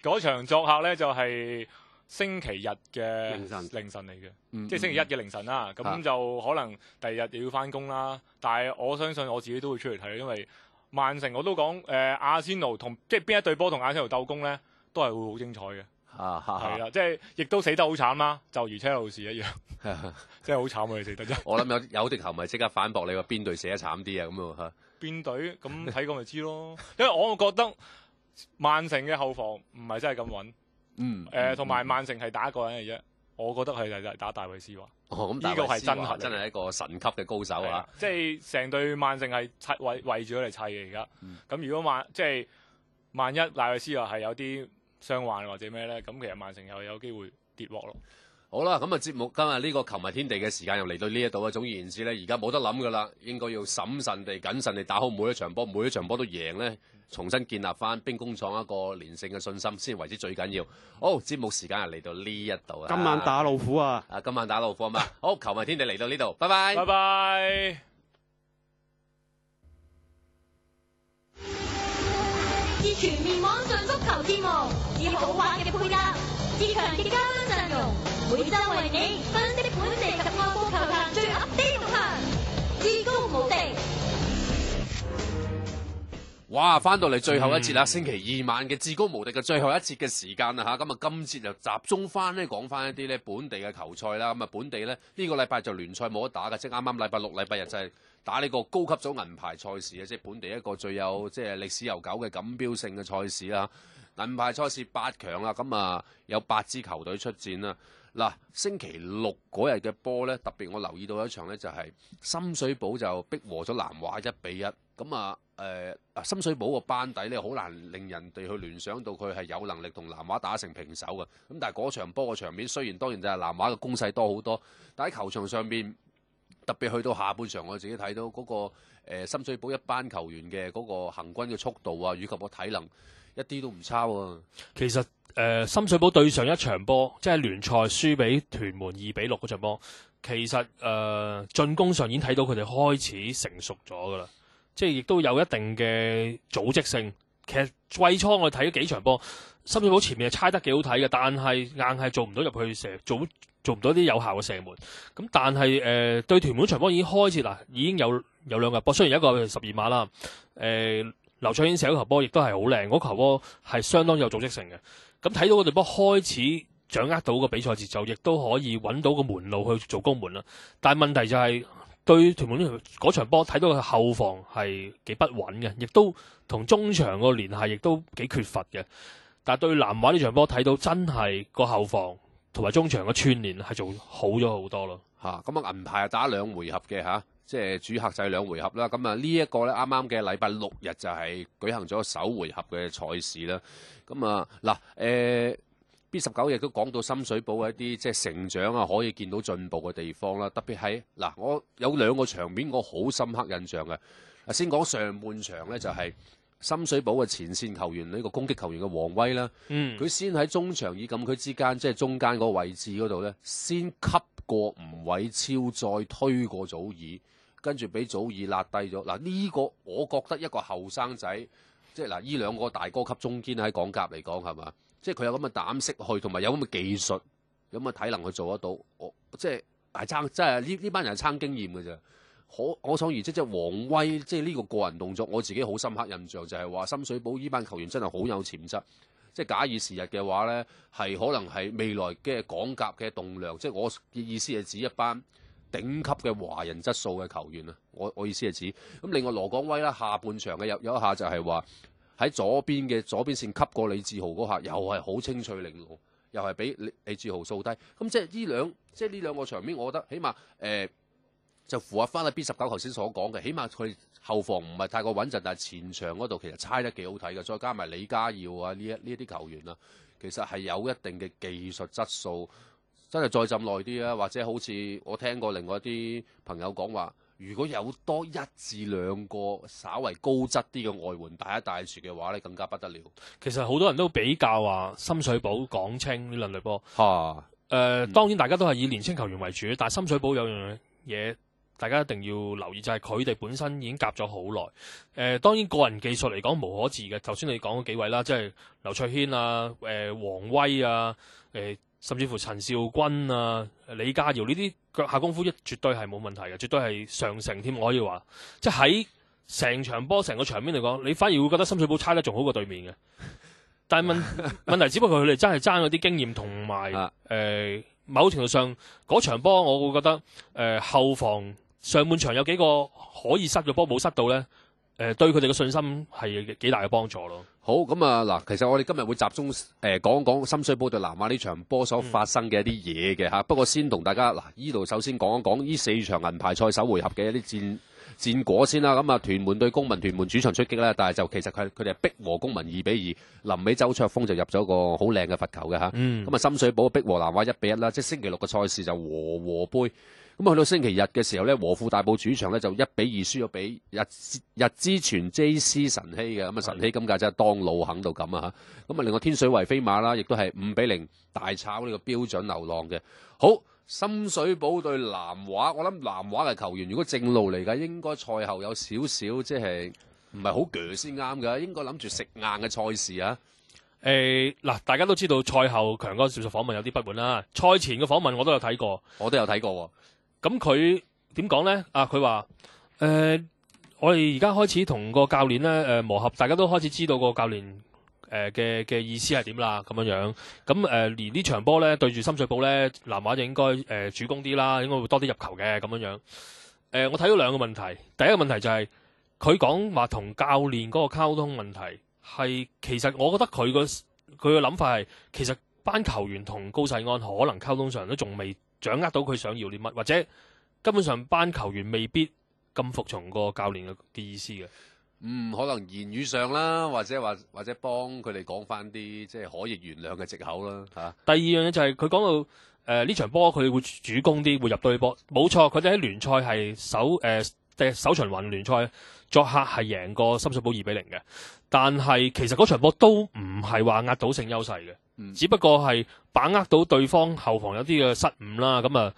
嗰場作客咧就係星期日嘅凌晨凌晨嚟嘅，即系星期一嘅凌晨啦。咁就可能第二日又要翻工啦。但系我相信我自己都會出嚟睇，因為曼城我都講誒亞仙奴同即系邊一隊波同亞仙奴鬥攻咧，都係會好精彩嘅。嚇系係啦，即係亦都死得好慘啦，就如車路士一樣。即 係好慘啊！死得真。我諗有有啲球迷即刻反駁你話邊隊死得慘啲啊？咁啊吓。边队 咁睇过咪知咯，因为我觉得曼城嘅后防唔系真系咁稳，嗯，诶，同埋曼城系打一个人嘅啫，我觉得系就系打大卫斯华，呢个系真系真系一个神级嘅高手啊！即系成队曼城系砌围围住佢嚟砌嘅而家，咁如果万即系万一大卫斯华系有啲伤患或者咩咧，咁其实曼城又有机会跌落咯。好啦，咁啊节目今日呢个球迷天地嘅时间又嚟到呢一度啊，总而言之咧，而家冇得谂噶啦，应该要审慎地、謹慎地打好每一場波，每一場波都贏咧，重新建立翻兵工廠一個連勝嘅信心，先為之最緊要。好，節目時間又嚟到呢一度啊，今晚打老虎啊！啊，今晚打老虎啊嘛！好，球迷天地嚟到呢度，拜拜，拜拜。以全面网上足球節目，以好玩嘅配搭，以强嘅交鋒阵容。每周为你分析本地及外国球坛最黑啲动向，《至高无敌》。哇！翻到嚟最后一节啦，星期二晚嘅《至高无敌》嘅最后一节嘅时间啦吓。咁啊，今節就集中翻咧，讲翻一啲咧本地嘅球赛啦。咁啊，本地咧呢个礼拜就联赛冇得打嘅，即系啱啱礼拜六、礼拜日就系打呢个高级组银牌赛事啊，即系本地一个最有即系历史悠久嘅锦标性嘅赛事啦。银牌赛事八强啊，咁啊有八支球队出战啦。嗱，星期六嗰日嘅波咧，特別我留意到一場咧，就係深水埗就逼和咗南華一比一。咁啊，誒，深水埗個班底咧，好難令人哋去聯想到佢係有能力同南華打成平手嘅。咁但係嗰場波嘅場面，雖然當然就係南華嘅攻勢多好多，但喺球場上面，特別去到下半場，我自己睇到嗰個深水埗一班球員嘅嗰個行軍嘅速度啊，以及個體能。一啲都唔差喎。其實誒，深水埗對上一場波，即係聯賽輸俾屯門二比六嗰場波，其實誒進攻上已經睇到佢哋開始成熟咗㗎啦。即係亦都有一定嘅組織性。其實季初我睇咗幾場波，深水埗前面係猜得幾好睇嘅，但係硬係做唔到入去射，做做唔到啲有效嘅射門。咁但係誒對屯門場波已經開始啦，已經有有兩个波，雖然有一個十二碼啦，誒。刘卓英射嗰球波亦都係好靚，嗰球波係相當有組織性嘅。咁睇到嗰哋波開始掌握到個比賽節奏，亦都可以揾到個門路去做攻門啦。但系問題就係對屯門場嗰波睇到佢後防係幾不穩嘅，亦都同中場個联係亦都幾缺乏嘅。但系對南華呢場波睇到真係個後防同埋中場個串联係做好咗好多咯。嚇，咁啊銀牌打兩回合嘅嚇。即係主客制兩回合啦。咁啊，呢一個咧啱啱嘅禮拜六日就係舉行咗首回合嘅賽事啦。咁啊嗱，誒 B 十九亦都講到深水埗一啲即係成長啊，可以見到進步嘅地方啦。特別係嗱，我有兩個場面我好深刻印象嘅。啊，先講上半場咧，就係深水埗嘅前線球員呢個攻擊球員嘅王威啦。嗯，佢先喺中場以禁區之間，即係中間嗰個位置嗰度咧，先吸過吳偉超，再推過祖爾。跟住俾祖爾拉低咗，嗱呢個我覺得一個後生仔，即係嗱呢兩個大哥級中堅喺港甲嚟講係嘛，即係佢有咁嘅膽識去，同埋有咁嘅技術，咁嘅體能去做得到。我即係系爭，即系呢呢班人係爭經驗嘅啫。可可想而知，即係王威，即係呢個個人動作，我自己好深刻印象就係話深水埗依班球員真係好有潛質。即係假以時日嘅話咧，係可能係未來嘅港甲嘅棟梁。即係我嘅意思係指一班。頂級嘅華人質素嘅球員啊！我我意思係指咁，另外羅廣威啦，下半場嘅有有一下就係話喺左邊嘅左邊線吸過李志豪嗰下，又係好清脆玲瓏，又係俾李李志豪掃低。咁即係呢兩即係呢兩個場面，我覺得起碼誒就符合翻阿 B 十九頭先所講嘅，起碼佢後防唔係太過穩陣，但係前場嗰度其實猜得幾好睇嘅。再加埋李家耀啊呢一呢一啲球員啊，其實係有一定嘅技術質素。真係再浸耐啲啊！或者好似我聽過另外啲朋友講話，如果有多一至兩個稍為高質啲嘅外援大一大樹嘅話咧，更加不得了。其實好多人都比較話深水埗、港青呢類類波嚇。誒當然大家都係以年青球員為主，但係深水埗有樣嘢大家一定要留意，就係佢哋本身已經夾咗好耐。誒當然個人技術嚟講無可置嘅。頭先你講嗰幾位啦，即係劉卓軒啊、誒王威啊、誒。甚至乎陳少君啊、李家耀呢啲腳下功夫一絕對係冇問題嘅，絕對係上乘添，我可以話。即係喺成場波、成個場面嚟講，你反而會覺得深水埗差得仲好過對面嘅。但係問 问題只不過佢哋真係爭嗰啲經驗同埋诶，某程度上嗰場波，我會覺得誒後防上半場有幾個可以塞嘅波冇塞到咧。誒對佢哋嘅信心係幾大嘅幫助咯。好咁啊，嗱，其實我哋今日會集中诶、講讲講深水埗對南亞呢場波所發生嘅一啲嘢嘅吓。不過先同大家嗱，呢度首先講一講呢四場銀牌賽首回合嘅一啲戰战果先啦。咁啊，屯門对公民屯門主場出擊啦，但係就其實佢佢哋逼和公民二比二。臨尾周卓峰就入咗個好靚嘅罰球嘅吓。咁啊，深水埗逼和南亞一比一啦。即系星期六嘅賽事就和和杯。咁去到星期日嘅時候咧，和富大埔主場咧就一比二輸咗俾日日之泉 J C 神希嘅，咁啊神希今屆真係當路肯到咁啊嚇！咁啊，另外天水圍飛馬啦，亦都係五比零大炒呢個標準流浪嘅。好，深水埗對南華，我諗南華嘅球員如果正路嚟㗎，應該賽後有少少即係唔係好鋸先啱㗎，應該諗住食硬嘅賽事啊。诶，嗱，大家都知道賽後強哥接受訪問有啲不滿啦，賽前嘅訪問我都有睇過，我都有睇過喎。咁佢點講咧？啊，佢話诶，我哋而家開始同個教練咧诶磨合，大家都開始知道個教練誒嘅嘅意思係點啦，咁樣樣。咁誒，連呢場波咧對住深水埗咧，南華就應該誒主攻啲啦，應該會多啲入球嘅咁樣樣。誒，我睇到兩個問題，第一個問題就係佢講話同教練嗰個溝通問題係其實我覺得佢個佢嘅諗法係其實班球員同高世安可能溝通上都仲未。掌握到佢想要啲乜，或者根本上班球员未必咁服从个教练嘅嘅意思嘅。嗯，可能言语上啦，或者或或者帮佢哋讲翻啲即系可以原谅嘅借口啦。吓第二样嘢就系佢讲到诶呢场波，佢会主攻啲，会入对波。冇错，佢哋喺联赛系首诶第首循环联赛作客系赢过深水埗二比零嘅，但系其实嗰波都唔系话压倒性优势嘅。只不过系把握到对方后防有啲嘅失误啦，咁啊，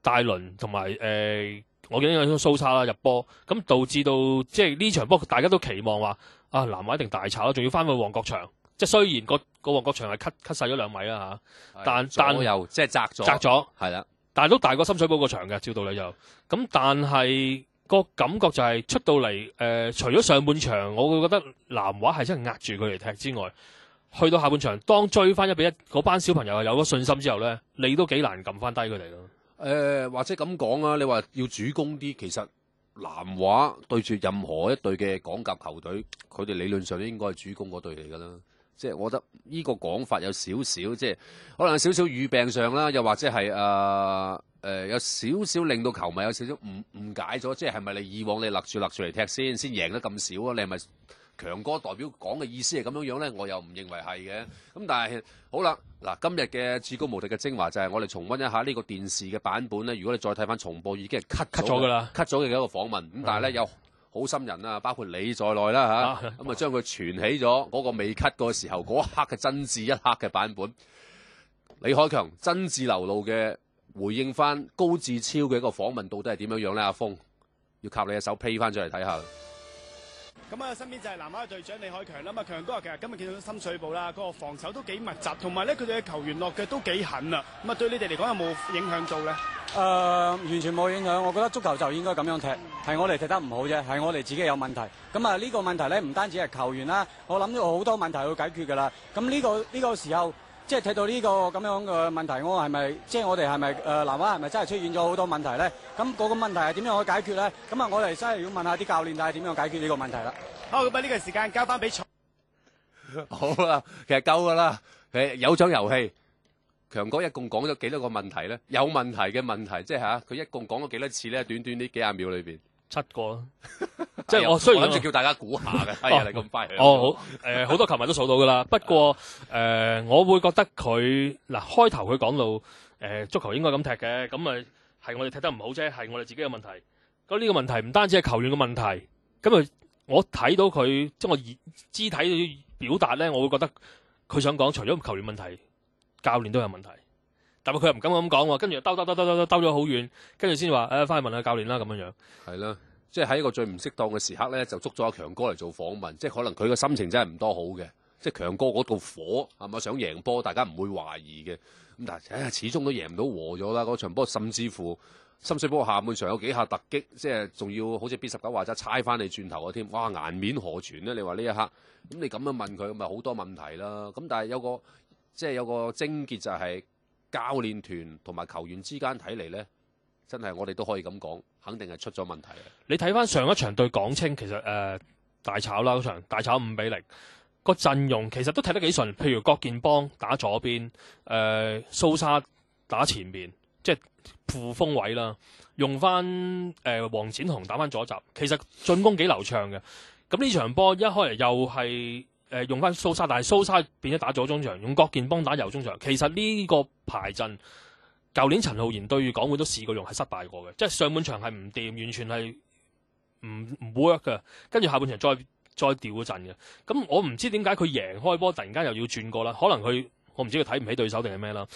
戴伦同埋诶，我见到有啲苏沙啦入波，咁导致到即系呢场波，大家都期望话啊，南华一定大炒，啦，仲要翻去旺角场，即系虽然个个旺角场系 cut cut 晒咗两米啦吓，但但又即系窄咗，窄咗，系啦，但系都大过深水埗个场嘅，照道理又，咁但系个感觉就系出到嚟诶，除咗上半场我会觉得南华系真系压住佢嚟踢之外。去到下半場，當追翻一比一嗰班小朋友有咗信心之後咧，你都幾難撳翻低佢哋咯。誒，或者咁講啊，你話要主攻啲，其實南華對住任何一隊嘅港甲球隊，佢哋理論上應該係主攻嗰隊嚟㗎啦。即系我覺得呢個講法有少少，即系可能有少少语病上啦，又或者係诶诶有少少令到球迷有少少誤误解咗，即係係咪你以往你勒住勒住嚟踢先，先贏得咁少啊？你係咪？強哥代表講嘅意思係咁樣樣咧，我又唔認為係嘅。咁但係好啦，嗱，今日嘅至高無敵嘅精華就係我哋重温一下呢個電視嘅版本咧。如果你再睇翻重播，已經係 cut 咗嘅啦，cut 咗嘅一個訪問。咁但係咧有好心人啊，包括你在內啦吓，咁啊將佢傳起咗嗰個未 cut 嗰時候嗰刻嘅真摯一刻嘅版本。李海強真摯流露嘅回應翻高志超嘅一個訪問，到底係點樣樣咧？阿峰要靠你嘅手批翻出嚟睇下。咁啊，身邊就係南丫隊長李海強啦。咁啊，強哥話其實今日見到深水埗啦，個防守都幾密集，同埋咧佢哋嘅球員落腳都幾狠啊。咁啊，對你哋嚟講有冇影響到咧？誒，完全冇影響。我覺得足球就應該咁樣踢，係我哋踢得唔好啫，係我哋自己有問題。咁啊，呢個問題咧唔單止係球員啦，我諗咗好多問題要解決㗎啦。咁呢個呢個時候。即係睇到呢個咁樣嘅問題，我係咪即係我哋係咪誒南灣係咪真係出現咗好多問題咧？咁嗰個問題係點樣去解決咧？咁啊，我哋真係要問下啲教練，睇下點樣解決呢個問題啦。好咁啊，呢個時間交翻俾好啦，其實夠噶啦。誒，有獎遊戲，強哥一共講咗幾多個問題咧？有問題嘅問題，即係吓佢一共講咗幾多次咧？短短呢幾廿秒裏边。七个啦，即系我虽然谂住叫大家估下嘅，哎呀你咁快，哦好，诶好多球迷都数到噶啦。不过诶我会觉得佢嗱开头佢讲到诶足球应该咁踢嘅，咁咪系我哋踢得唔好啫，系我哋自己嘅问题。咁呢个问题唔单止系球员嘅问题，咁啊我睇到佢即系我肢体表达咧，我会觉得佢想讲除咗球员问题，教练都有问题。但佢佢唔敢咁講喎，跟住兜兜兜兜兜兜兜咗好遠，跟住先話诶，翻去問下教練啦咁樣樣。係啦，即係喺一個最唔適當嘅時刻咧，就捉咗阿強哥嚟做訪問，即系可能佢嘅心情真係唔多好嘅。即系強哥嗰度火係咪想贏波？大家唔會懷疑嘅。咁但係始終都贏唔到和咗啦嗰場波，甚至乎深水波下半場有幾下突擊，即係仲要好似 B 十九話齋，猜翻你轉頭嗰添。哇！顏面何存咧？你話呢一刻，咁你咁樣問佢，咪好多問題啦。咁但係有個即係有個症結就係。教练团同埋球员之间睇嚟呢，真系我哋都可以咁讲，肯定系出咗问题。你睇翻上一场对港青，其实诶大炒啦嗰场，大炒五比零。个阵容其实都睇得几顺。譬如郭建邦打左边，诶苏沙打前面，即系副锋位啦。用翻诶黄展雄打翻左闸，其实进攻几流畅嘅。咁呢场波一开嚟又系。誒用翻蘇沙，但係蘇沙變咗打左中場，用郭建邦打右中場。其實呢個排陣，舊年陳浩然對港會都試過用，係失敗過嘅，即係上半場係唔掂，完全係唔唔 work 㗎。跟住下半場再再调嗰陣嘅。咁我唔知點解佢贏開波，突然間又要轉過啦。可能佢我唔知佢睇唔起對手定係咩啦。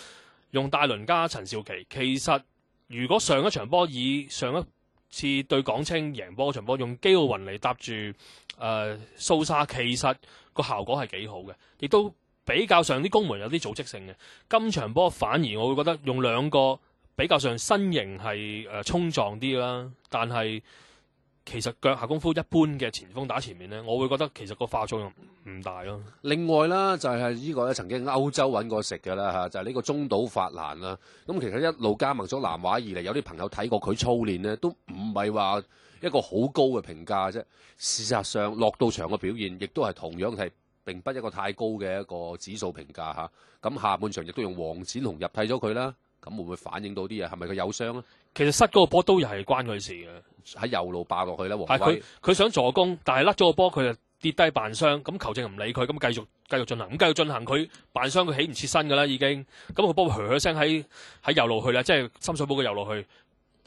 用大伦加陳少琪，其實如果上一場波以上一次對港青贏波场場波，用基奧云嚟搭住诶蘇沙，其實。個效果係幾好嘅，亦都比較上啲攻門有啲組織性嘅。今場波反而我會覺得用兩個比較上身形係誒衝撞啲啦，但係其實腳下功夫一般嘅前鋒打前面咧，我會覺得其實個化作用唔大咯。另外啦，就係呢個曾經歐洲揾過食嘅啦嚇，就係呢個中島法蘭啦。咁其實一路加盟咗南華二嚟，有啲朋友睇過佢操練咧，都唔係話。一個好高嘅評價啫。事實上，落到場嘅表現亦都係同樣係並不一個太高嘅一個指數評價吓。咁下半場亦都用黃展鴻入替咗佢啦。咁會唔會反映到啲嘢？係咪佢有傷啊？其實失嗰個波都又係關佢事嘅。喺右路霸落去咧，佢，佢想助攻，但係甩咗個波，佢就跌低扮傷。咁球證唔理佢，咁繼續继续進行。咁繼續進行，佢扮傷，佢起唔切身㗎啦，已經。咁个波，佢噏噏聲喺喺右路去啦，即係深水埗嘅右路去。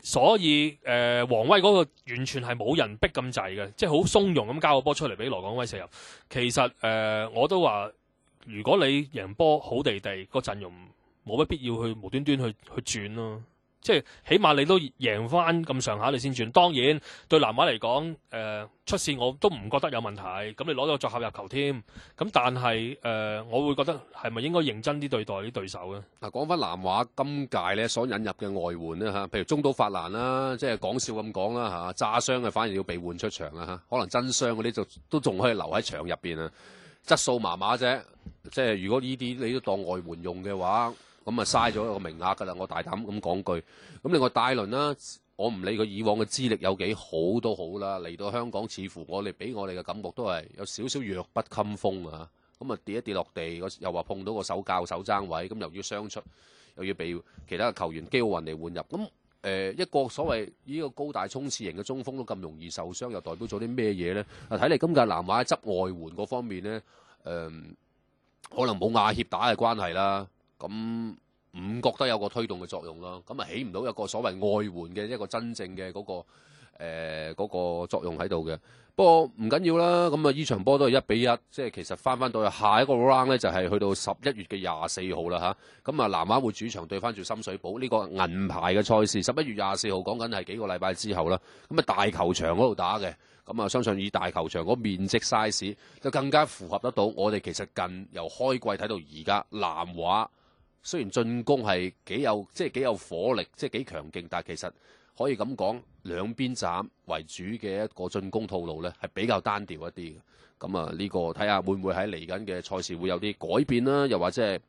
所以，誒，王威嗰個完全係冇人逼咁滯嘅，即係好松容咁交個波出嚟俾羅广威射入。其實，誒，我都話，如果你贏波好地地，個陣容冇乜必要去無端端去去轉咯。即係起碼你都贏翻咁上下你先算。當然對南華嚟講，誒出線我都唔覺得有問題。咁你攞咗作客入球添，咁但係誒我會覺得係咪應該認真啲對待啲對手咧？嗱，講翻南華今屆咧所引入嘅外援咧吓，譬如中島法蘭啦，即係講笑咁講啦吓，炸傷啊反而要被換出場啦吓，可能真傷嗰啲就都仲可以留喺場入邊啊，質素麻麻啫。即係如果呢啲你都當外援用嘅話。咁啊，嘥咗一個名額㗎啦！我大膽咁講句，咁另外戴倫啦，我唔理佢以往嘅資歷有幾好都好啦，嚟到香港似乎我哋俾我哋嘅感覺都係有少少弱不禁風啊！咁啊，跌一跌落地，又話碰到個手教手爭位，咁又要傷出，又要被其他嘅球員機運嚟換入，咁誒一個所謂呢個高大衝刺型嘅中鋒都咁容易受傷，又代表咗啲咩嘢咧？啊，睇嚟今屆南華執外援嗰方面咧，誒可能冇亞協打嘅關係啦。咁唔觉得有个推动嘅作用啦，咁啊起唔到一个所谓外援嘅一个真正嘅嗰诶、誒嗰个作用喺度嘅。不过唔紧要啦，咁啊呢场波都系一比一，即系其实翻翻到下一个 round 咧，就系去到十一月嘅廿四号啦吓，咁啊南马会主场对翻住深水埗呢个银牌嘅赛事，十一月廿四号讲紧系几个礼拜之后啦。咁啊大球场嗰度打嘅，咁啊相信以大球場嗰面積 size 就更加符合得到我哋其實近由開季睇到而家南華。雖然進攻係幾有即係幾有火力，即係幾強勁，但其實可以咁講，兩邊斬為主嘅一個進攻套路呢，係比較單調一啲嘅。咁啊，呢個睇下會唔會喺嚟緊嘅賽事會有啲改變啦？又或者係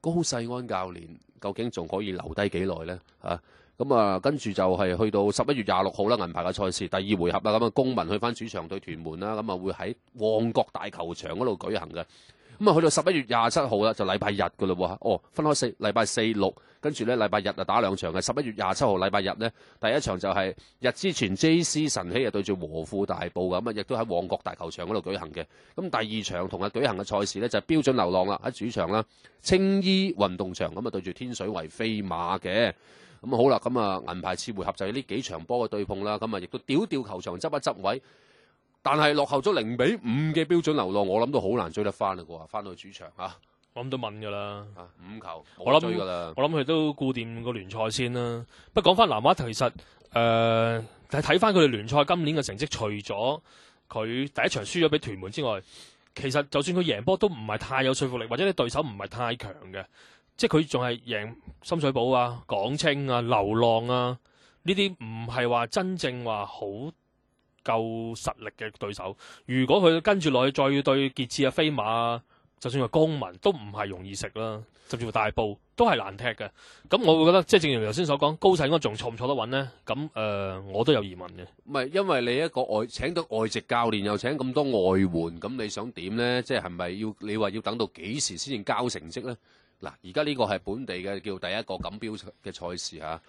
高世安教練究竟仲可以留低幾耐呢？嚇咁啊，跟住就係去到十一月廿六號啦，銀牌嘅賽事第二回合啦，咁啊，公民去翻主場對屯門啦，咁啊，會喺旺角大球場嗰度舉行嘅。咁啊，去到十一月廿七號啦，就禮拜日噶啦喎，哦，分開四禮拜四六，跟住咧禮拜日啊打兩場嘅。十一月廿七號禮拜日咧第一場就係日之前 J C 神起啊對住和富大埔嘅，咁啊亦都喺旺角大球場嗰度舉行嘅。咁第二場同啊舉行嘅賽事咧就標準流浪啦喺主場啦，青衣運動場咁啊對住天水圍飛馬嘅。咁啊好啦，咁啊銀牌次回合就係呢幾場波嘅對碰啦，咁啊亦都屌吊球場執一執位。但系落后咗零比五嘅标准流浪，我谂都好难追得翻啦，个翻到去主场我谂都问噶啦，五球我谂噶啦，我谂佢都固掂个联赛先啦。不过讲翻南华，其实诶，睇翻佢哋联赛今年嘅成绩，除咗佢第一场输咗俾屯门之外，其实就算佢赢波都唔系太有说服力，或者啲对手唔系太强嘅，即系佢仲系赢深水埗啊、港青啊、流浪啊呢啲，唔系话真正话好。够实力嘅对手，如果佢跟住落去再对杰志啊、飞马，就算系江民都唔系容易食啦，甚至乎大埔都系难踢嘅。咁我会觉得，即系正如头先所讲，高应该仲坐唔坐得稳呢？咁诶，我都有疑问嘅。唔系，因为你一个外请到外籍教练，又请咁多外援，咁你想点呢？即系系咪要你话要等到几时先至交成绩呢？嗱，而家呢个系本地嘅叫第一个锦标嘅赛事吓，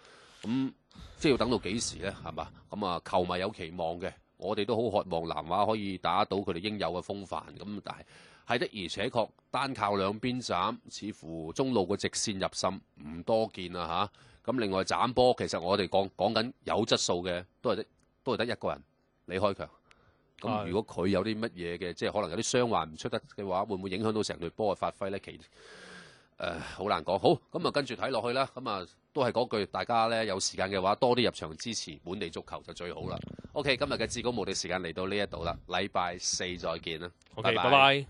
咁即系要等到几时呢？系嘛，咁啊，球迷有期望嘅。我哋都好渴望南華可以打到佢哋應有嘅風範，咁但係係的，而且確單靠兩邊斬，似乎中路嘅直線入心唔多見啊吓，咁另外斬波，其實我哋講讲緊有質素嘅，都係得都係得一個人李開強。咁如果佢有啲乜嘢嘅，即係可能有啲傷患唔出得嘅話，會唔會影響到成隊波嘅發揮咧？其誒好難講。好，咁啊跟住睇落去啦，咁啊～都係嗰句，大家咧有時間嘅話，多啲入場支持本地足球就最好啦。OK，今日嘅至高無敵時間嚟到呢一度啦，禮拜四再見啦。OK，拜拜。